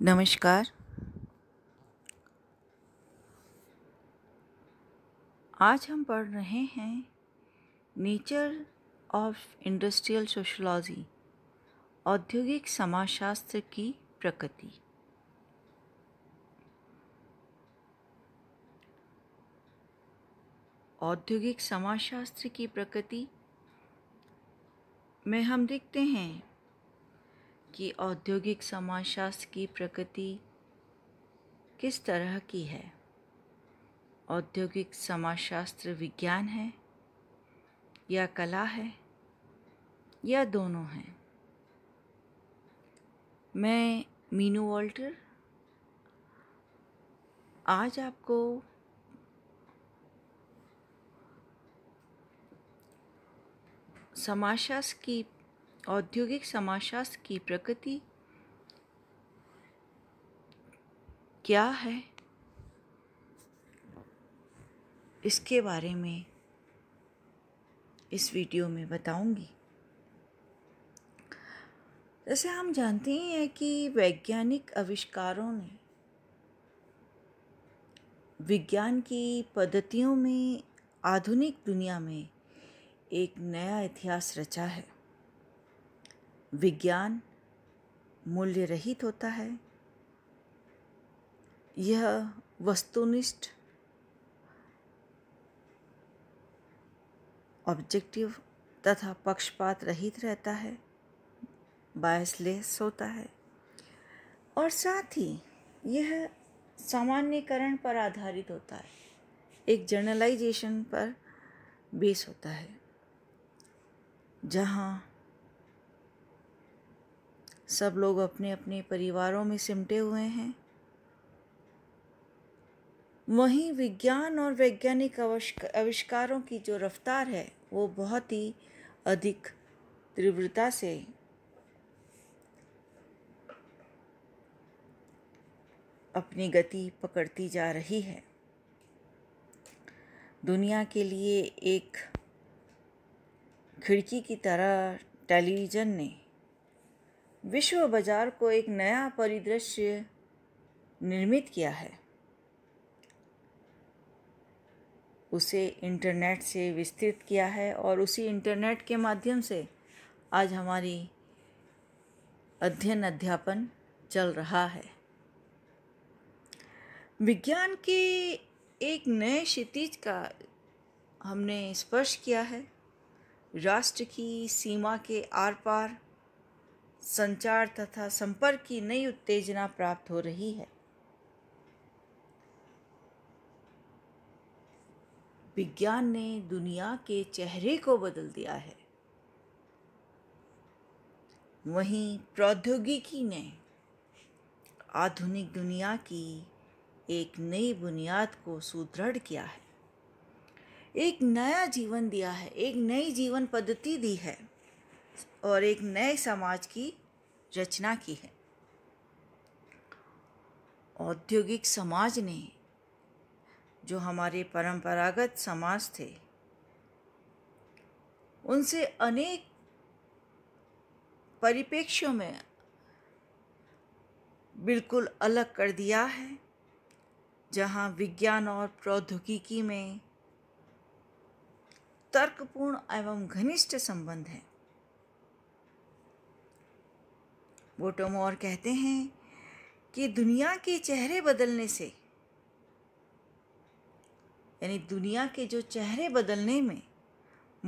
नमस्कार आज हम पढ़ रहे हैं नेचर ऑफ इंडस्ट्रियल सोशलॉजी औद्योगिक समाजशास्त्र की प्रकृति औद्योगिक समाजशास्त्र की प्रकृति में हम देखते हैं कि औद्योगिक समाजशास्त्र की प्रकृति किस तरह की है औद्योगिक समाजशास्त्र विज्ञान है या कला है या दोनों हैं मैं मीनू वॉल्टर आज आपको समाजशास्त्र की औद्योगिक समाजशास्त्र की प्रकृति क्या है इसके बारे में इस वीडियो में बताऊंगी जैसे हम जानते ही हैं कि वैज्ञानिक आविष्कारों ने विज्ञान की पद्धतियों में आधुनिक दुनिया में एक नया इतिहास रचा है विज्ञान मूल्य रहित होता है यह वस्तुनिष्ठ ऑब्जेक्टिव तथा पक्षपात रहित रहता है बायसलेस होता है और साथ ही यह सामान्यकरण पर आधारित होता है एक जर्नलाइजेशन पर बेस होता है जहाँ सब लोग अपने अपने परिवारों में सिमटे हुए हैं वहीं विज्ञान और वैज्ञानिक आविष्कारों की जो रफ्तार है वो बहुत ही अधिक तीव्रता से अपनी गति पकड़ती जा रही है दुनिया के लिए एक खिड़की की तरह टेलीविज़न ने विश्व बाजार को एक नया परिदृश्य निर्मित किया है उसे इंटरनेट से विस्तृत किया है और उसी इंटरनेट के माध्यम से आज हमारी अध्ययन अध्यापन चल रहा है विज्ञान के एक नए क्षितिज का हमने स्पर्श किया है राष्ट्र की सीमा के आर पार संचार तथा संपर्क की नई उत्तेजना प्राप्त हो रही है विज्ञान ने दुनिया के चेहरे को बदल दिया है वहीं प्रौद्योगिकी ने आधुनिक दुनिया की एक नई बुनियाद को सुदृढ़ किया है एक नया जीवन दिया है एक नई जीवन पद्धति दी है और एक नए समाज की रचना की है औद्योगिक समाज ने जो हमारे परंपरागत समाज थे उनसे अनेक परिप्रेक्ष्यों में बिल्कुल अलग कर दिया है जहाँ विज्ञान और प्रौद्योगिकी में तर्कपूर्ण एवं घनिष्ठ संबंध हैं बोटोमोर कहते हैं कि दुनिया के चेहरे बदलने से यानी दुनिया के जो चेहरे बदलने में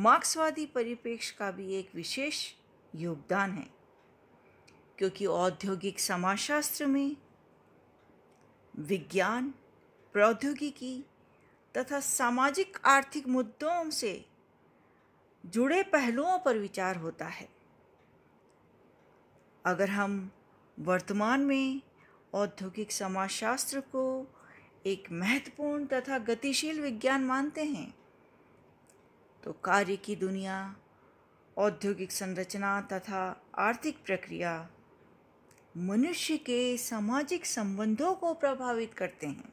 मार्क्सवादी परिप्रेक्ष्य का भी एक विशेष योगदान है क्योंकि औद्योगिक समाजशास्त्र में विज्ञान प्रौद्योगिकी तथा सामाजिक आर्थिक मुद्दों से जुड़े पहलुओं पर विचार होता है अगर हम वर्तमान में औद्योगिक समाजशास्त्र को एक महत्वपूर्ण तथा गतिशील विज्ञान मानते हैं तो कार्य की दुनिया औद्योगिक संरचना तथा आर्थिक प्रक्रिया मनुष्य के सामाजिक संबंधों को प्रभावित करते हैं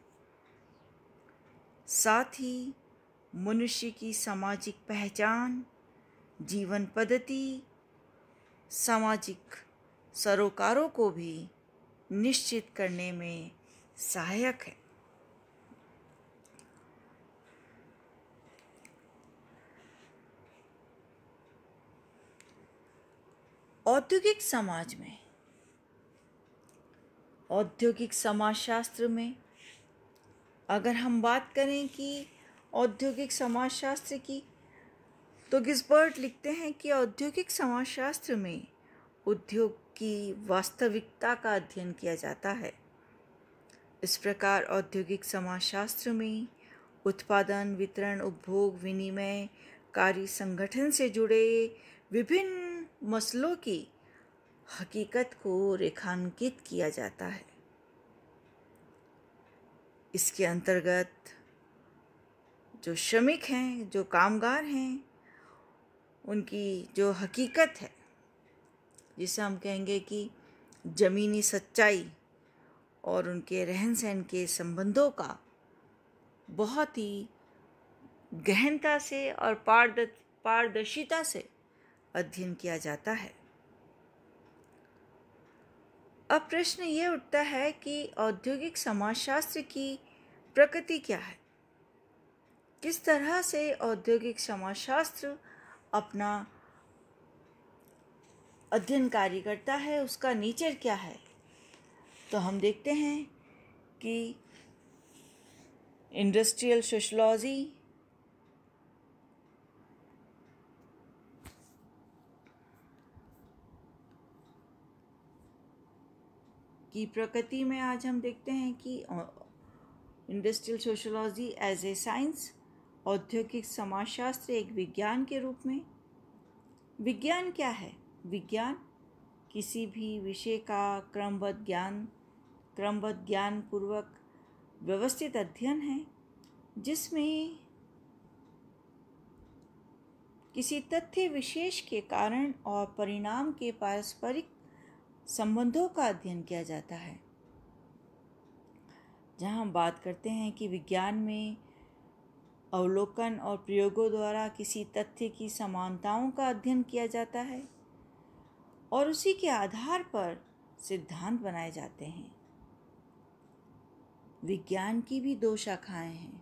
साथ ही मनुष्य की सामाजिक पहचान जीवन पद्धति सामाजिक सरोकारों को भी निश्चित करने में सहायक है औद्योगिक समाज में औद्योगिक समाजशास्त्र में अगर हम बात करें कि औद्योगिक समाजशास्त्र की तो गिस्बर्ट लिखते हैं कि औद्योगिक समाजशास्त्र में उद्योग की वास्तविकता का अध्ययन किया जाता है इस प्रकार औद्योगिक समाजशास्त्र में उत्पादन वितरण उपभोग विनिमय कार्य संगठन से जुड़े विभिन्न मसलों की हकीकत को रेखांकित किया जाता है इसके अंतर्गत जो श्रमिक हैं जो कामगार हैं उनकी जो हकीकत है जिसे हम कहेंगे कि ज़मीनी सच्चाई और उनके रहन सहन के संबंधों का बहुत ही गहनता से और पारद पारदर्शिता से अध्ययन किया जाता है अब प्रश्न ये उठता है कि औद्योगिक समाजशास्त्र की प्रकृति क्या है किस तरह से औद्योगिक समाजशास्त्र अपना अध्ययन कार्य करता है उसका नेचर क्या है तो हम देखते हैं कि इंडस्ट्रियल सोशलॉजी की प्रकृति में आज हम देखते हैं कि industrial sociology as a science औद्योगिक समाजशास्त्र एक विज्ञान के रूप में विज्ञान क्या है विज्ञान किसी भी विषय का क्रमबद्ध ज्ञान क्रमबद्ध ज्ञान पूर्वक व्यवस्थित अध्ययन है जिसमें किसी तथ्य विशेष के कारण और परिणाम के पारस्परिक संबंधों का अध्ययन किया जाता है जहाँ हम बात करते हैं कि विज्ञान में अवलोकन और प्रयोगों द्वारा किसी तथ्य की समानताओं का अध्ययन किया जाता है और उसी के आधार पर सिद्धांत बनाए जाते हैं विज्ञान की भी दो शाखाएं हैं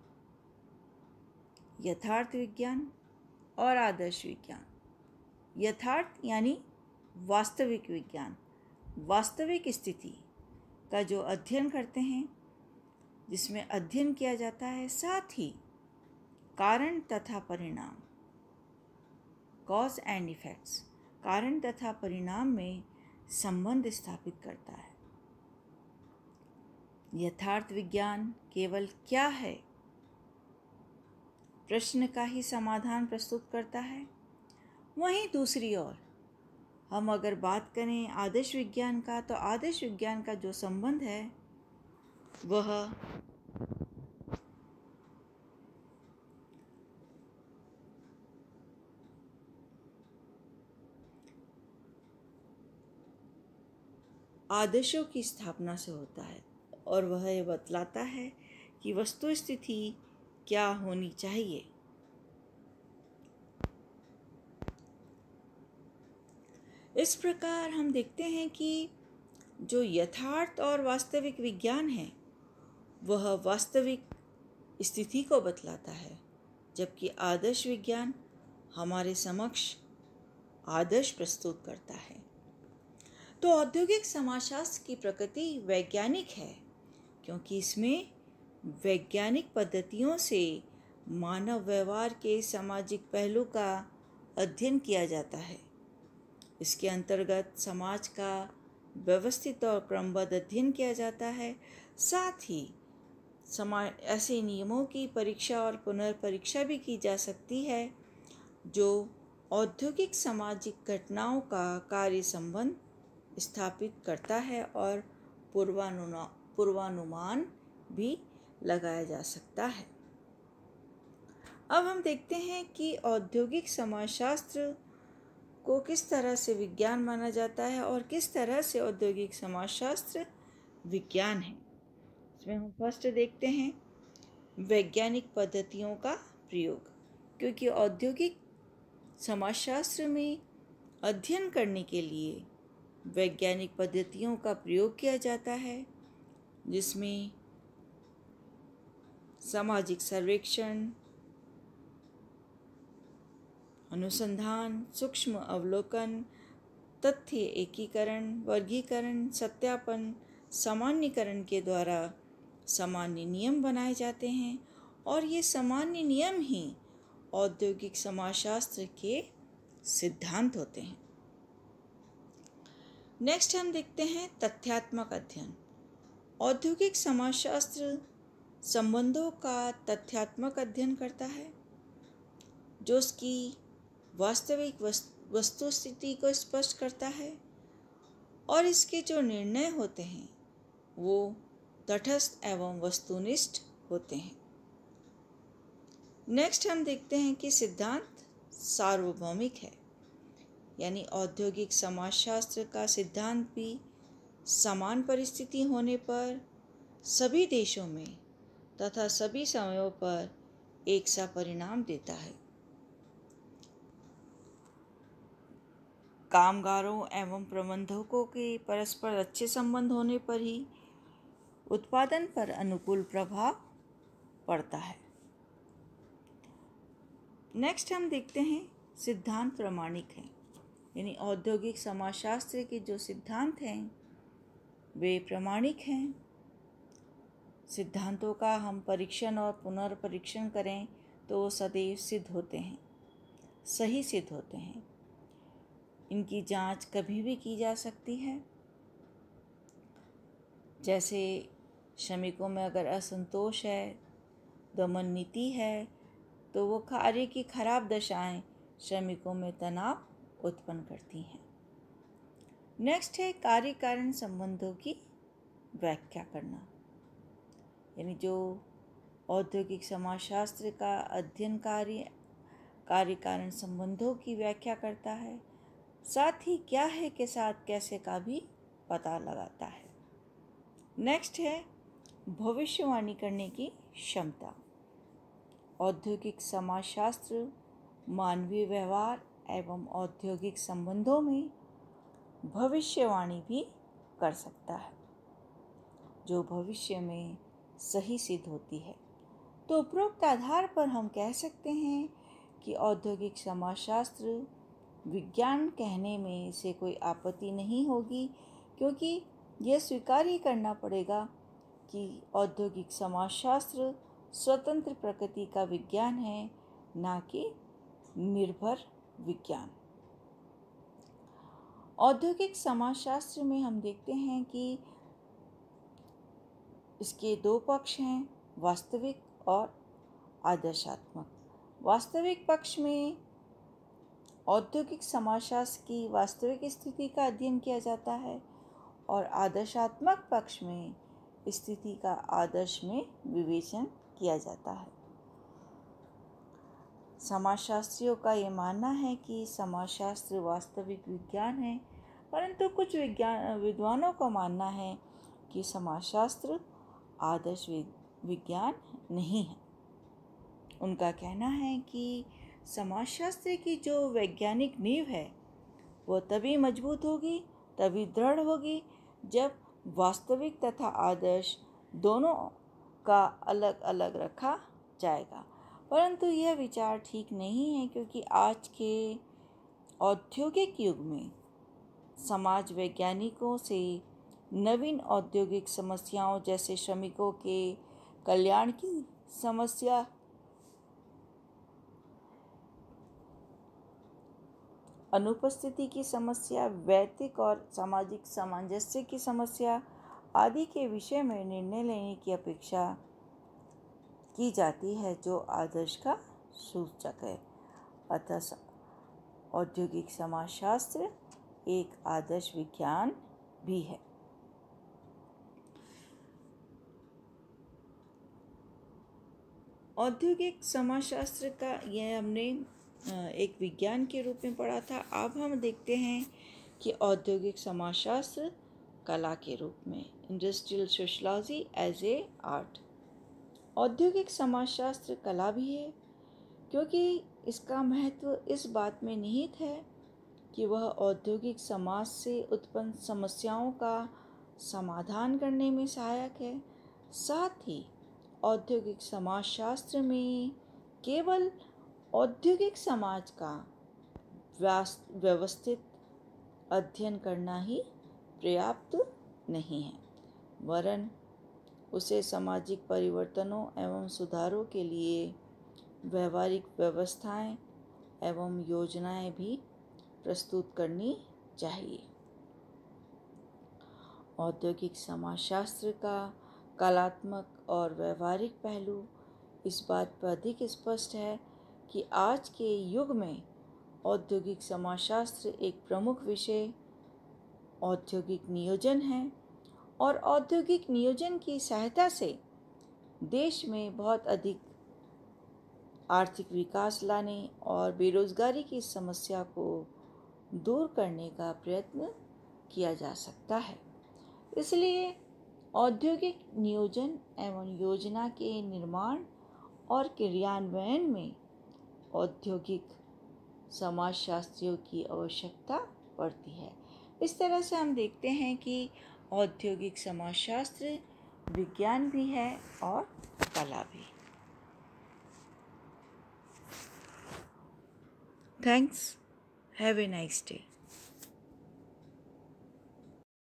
यथार्थ विज्ञान और आदर्श विज्ञान यथार्थ यानी वास्तविक विज्ञान वास्तविक स्थिति का जो अध्ययन करते हैं जिसमें अध्ययन किया जाता है साथ ही कारण तथा परिणाम कॉज एंड इफेक्ट्स कारण तथा परिणाम में संबंध स्थापित करता है यथार्थ विज्ञान केवल क्या है प्रश्न का ही समाधान प्रस्तुत करता है वहीं दूसरी ओर हम अगर बात करें आदर्श विज्ञान का तो आदर्श विज्ञान का जो संबंध है वह आदेशों की स्थापना से होता है और वह यह बतलाता है कि वस्तु स्थिति क्या होनी चाहिए इस प्रकार हम देखते हैं कि जो यथार्थ और वास्तविक विज्ञान है वह वास्तविक स्थिति को बतलाता है जबकि आदर्श विज्ञान हमारे समक्ष आदर्श प्रस्तुत करता है तो औद्योगिक समाजशास्त्र की प्रकृति वैज्ञानिक है क्योंकि इसमें वैज्ञानिक पद्धतियों से मानव व्यवहार के सामाजिक पहलू का अध्ययन किया जाता है इसके अंतर्गत समाज का व्यवस्थित और क्रमबद्ध अध्ययन किया जाता है साथ ही समा ऐसे नियमों की परीक्षा और पुनर्परीक्षा भी की जा सकती है जो औद्योगिक सामाजिक घटनाओं का कार्य संबंध स्थापित करता है और पूर्वानुमान पूर्वानुमान भी लगाया जा सकता है अब हम देखते हैं कि औद्योगिक समाजशास्त्र को किस तरह से विज्ञान माना जाता है और किस तरह से औद्योगिक समाजशास्त्र विज्ञान है इसमें हम फर्स्ट देखते हैं वैज्ञानिक पद्धतियों का प्रयोग क्योंकि औद्योगिक समाजशास्त्र में अध्ययन करने के लिए वैज्ञानिक पद्धतियों का प्रयोग किया जाता है जिसमें सामाजिक सर्वेक्षण अनुसंधान सूक्ष्म अवलोकन तथ्य एकीकरण वर्गीकरण सत्यापन सामान्यकरण के द्वारा सामान्य नियम बनाए जाते हैं और ये सामान्य नियम ही औद्योगिक समाजशास्त्र के सिद्धांत होते हैं नेक्स्ट हम देखते हैं तथ्यात्मक अध्ययन औद्योगिक समाजशास्त्र संबंधों का तथ्यात्मक अध्ययन करता है जो उसकी वास्तविक वस्तु स्थिति को स्पष्ट करता है और इसके जो निर्णय होते हैं वो तटस्थ एवं वस्तुनिष्ठ होते हैं नेक्स्ट हम देखते हैं कि सिद्धांत सार्वभौमिक है यानी औद्योगिक समाजशास्त्र का सिद्धांत भी समान परिस्थिति होने पर सभी देशों में तथा सभी समयों पर एक सा परिणाम देता है कामगारों एवं प्रबंधकों के परस्पर अच्छे संबंध होने पर ही उत्पादन पर अनुकूल प्रभाव पड़ता है नेक्स्ट हम देखते हैं सिद्धांत प्रमाणिक है यानी औद्योगिक समाजशास्त्र के जो सिद्धांत हैं वे प्रमाणिक हैं सिद्धांतों का हम परीक्षण और पुनर्परीक्षण करें तो वो सदैव सिद्ध होते हैं सही सिद्ध होते हैं इनकी जांच कभी भी की जा सकती है जैसे श्रमिकों में अगर असंतोष है दमन नीति है तो वो कार्य की खराब दशाएं श्रमिकों में तनाव उत्पन्न करती हैं नेक्स्ट है कार्य कारण संबंधों की व्याख्या करना यानी जो औद्योगिक समाजशास्त्र का अध्ययन कार्य कार्य कारण संबंधों की व्याख्या करता है साथ ही क्या है के साथ कैसे का भी पता लगाता है नेक्स्ट है भविष्यवाणी करने की क्षमता औद्योगिक समाजशास्त्र मानवीय व्यवहार एवं औद्योगिक संबंधों में भविष्यवाणी भी कर सकता है जो भविष्य में सही सिद्ध होती है तो उपरोक्त आधार पर हम कह सकते हैं कि औद्योगिक समाजशास्त्र विज्ञान कहने में से कोई आपत्ति नहीं होगी क्योंकि यह स्वीकार ही करना पड़ेगा कि औद्योगिक समाजशास्त्र स्वतंत्र प्रकृति का विज्ञान है ना कि निर्भर विज्ञान औद्योगिक समाजशास्त्र में हम देखते हैं कि इसके दो पक्ष हैं वास्तविक और आदर्शात्मक वास्तविक पक्ष में औद्योगिक समाजशास्त्र की वास्तविक स्थिति का अध्ययन किया जाता है और आदर्शात्मक पक्ष में स्थिति का आदर्श में विवेचन किया जाता है समाजशास्त्रियों का ये मानना है कि समाजशास्त्र वास्तविक विज्ञान है परंतु कुछ विज्ञान विद्वानों का मानना है कि समाजशास्त्र आदर्श विज्ञान नहीं है उनका कहना है कि समाजशास्त्र की जो वैज्ञानिक नींव है वो तभी मजबूत होगी तभी दृढ़ होगी जब वास्तविक तथा आदर्श दोनों का अलग अलग रखा जाएगा परंतु यह विचार ठीक नहीं है क्योंकि आज के औद्योगिक युग में समाज वैज्ञानिकों से नवीन औद्योगिक समस्याओं जैसे श्रमिकों के कल्याण की समस्या अनुपस्थिति की समस्या वैतिक और सामाजिक सामंजस्य की समस्या आदि के विषय में निर्णय लेने की अपेक्षा की जाती है जो आदर्श का सूचक है अतः औद्योगिक समाजशास्त्र एक आदर्श विज्ञान भी है औद्योगिक समाजशास्त्र का यह हमने एक विज्ञान के रूप में पढ़ा था अब हम देखते हैं कि औद्योगिक समाजशास्त्र कला के रूप में industrial sociology as a art औद्योगिक समाजशास्त्र कला भी है क्योंकि इसका महत्व इस बात में निहित है कि वह औद्योगिक समाज से उत्पन्न समस्याओं का समाधान करने में सहायक है साथ ही औद्योगिक समाजशास्त्र में केवल औद्योगिक समाज का व्यवस्थित अध्ययन करना ही पर्याप्त नहीं है वरन उसे सामाजिक परिवर्तनों एवं सुधारों के लिए व्यवहारिक व्यवस्थाएं एवं योजनाएं भी प्रस्तुत करनी चाहिए औद्योगिक समाजशास्त्र का कलात्मक और व्यवहारिक पहलू इस बात पर अधिक स्पष्ट है कि आज के युग में औद्योगिक समाजशास्त्र एक प्रमुख विषय औद्योगिक नियोजन है और औद्योगिक नियोजन की सहायता से देश में बहुत अधिक आर्थिक विकास लाने और बेरोजगारी की समस्या को दूर करने का प्रयत्न किया जा सकता है इसलिए औद्योगिक नियोजन एवं योजना के निर्माण और क्रियान्वयन में औद्योगिक समाजशास्त्रियों की आवश्यकता पड़ती है इस तरह से हम देखते हैं कि औद्योगिक समाजशास्त्र विज्ञान भी है और कला भी thanks have a nice day